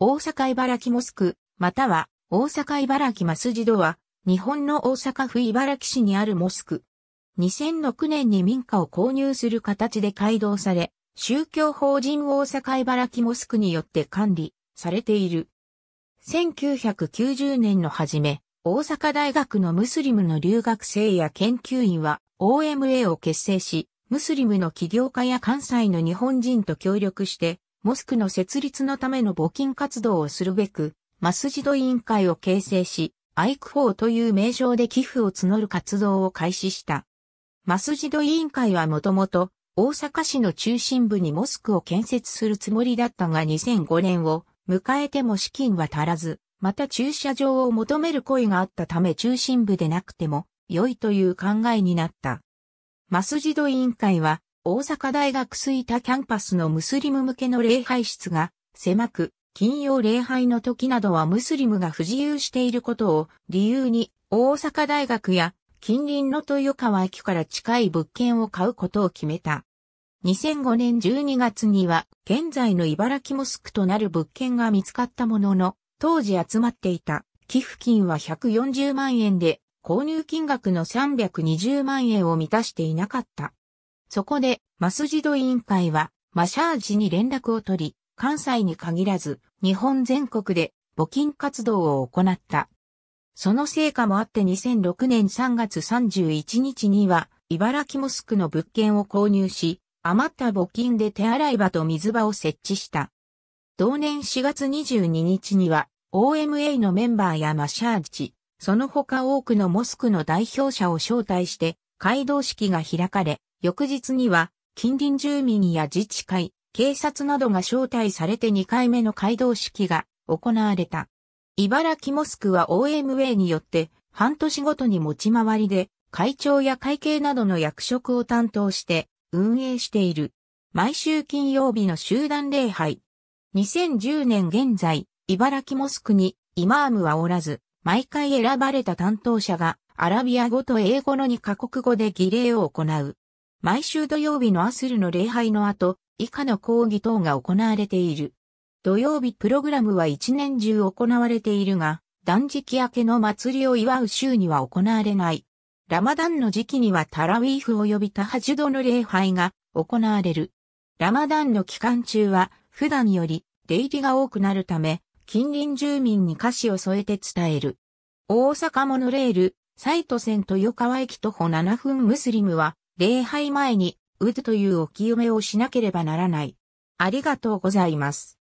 大阪茨城モスク、または大阪茨城マスジドは、日本の大阪府茨城市にあるモスク。2006年に民家を購入する形で改道され、宗教法人大阪茨城モスクによって管理されている。1990年の初め、大阪大学のムスリムの留学生や研究員は OMA を結成し、ムスリムの起業家や関西の日本人と協力して、モスクの設立のための募金活動をするべく、マスジド委員会を形成し、アイクフォーという名称で寄付を募る活動を開始した。マスジド委員会はもともと大阪市の中心部にモスクを建設するつもりだったが2005年を迎えても資金は足らず、また駐車場を求める声があったため中心部でなくても良いという考えになった。マスジド委員会は大阪大学吹田キャンパスのムスリム向けの礼拝室が狭く、金曜礼拝の時などはムスリムが不自由していることを理由に大阪大学や近隣の豊川駅から近い物件を買うことを決めた。2005年12月には現在の茨城モスクとなる物件が見つかったものの、当時集まっていた寄付金は140万円で購入金額の320万円を満たしていなかった。そこで、マスジド委員会は、マシャージに連絡を取り、関西に限らず、日本全国で募金活動を行った。その成果もあって2006年3月31日には、茨城モスクの物件を購入し、余った募金で手洗い場と水場を設置した。同年4月22日には、OMA のメンバーやマシャージ、その他多くのモスクの代表者を招待して、会道式が開かれ、翌日には、近隣住民や自治会、警察などが招待されて2回目の会道式が行われた。茨城モスクは OMA によって半年ごとに持ち回りで会長や会計などの役職を担当して運営している。毎週金曜日の集団礼拝。2010年現在、茨城モスクにイマームはおらず、毎回選ばれた担当者がアラビア語と英語の2カ国語で儀礼を行う。毎週土曜日のアスルの礼拝の後、以下の講義等が行われている。土曜日プログラムは一年中行われているが、断食明けの祭りを祝う週には行われない。ラマダンの時期にはタラウィーフ及びタハジュドの礼拝が行われる。ラマダンの期間中は普段より出入りが多くなるため、近隣住民に歌詞を添えて伝える。大阪モノレール、サイト線豊川駅徒歩7分ムスリムは礼拝前に、うずというお清めをしなければならない。ありがとうございます。